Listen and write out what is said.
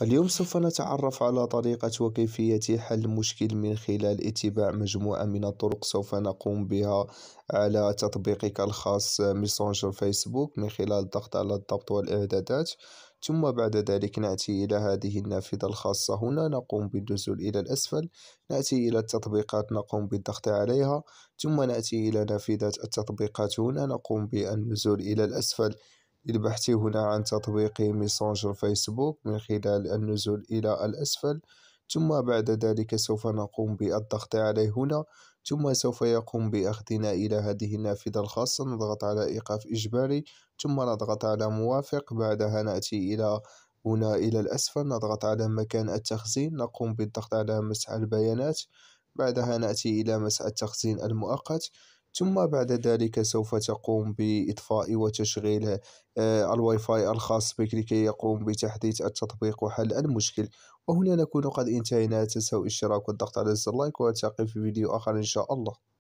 اليوم سوف نتعرف على طريقة وكيفية حل مشكل من خلال اتباع مجموعة من الطرق سوف نقوم بها على تطبيقك الخاص ميسنجر فيسبوك من خلال الضغط على الضبط والإعدادات ثم بعد ذلك نأتي إلى هذه النافذة الخاصة هنا نقوم بالنزول إلى الأسفل نأتي إلى التطبيقات نقوم بالضغط عليها ثم نأتي إلى نافذة التطبيقات هنا نقوم بالنزول إلى الأسفل إذ هنا عن تطبيق ميسنجر فيسبوك من خلال النزول إلى الأسفل ثم بعد ذلك سوف نقوم بالضغط عليه هنا ثم سوف يقوم بأخذنا إلى هذه النافذة الخاصة نضغط على إيقاف إجباري ثم نضغط على موافق بعدها نأتي إلى هنا إلى الأسفل نضغط على مكان التخزين نقوم بالضغط على مسح البيانات بعدها نأتي إلى مسح التخزين المؤقت ثم بعد ذلك سوف تقوم بإطفاء وتشغيل آه، الواي فاي الخاص بك لكي يقوم بتحديث التطبيق وحل المشكل وهنا نكون قد انتهينا تنسوا الاشتراك والضغط على زر اللايك وألتقي في فيديو آخر إن شاء الله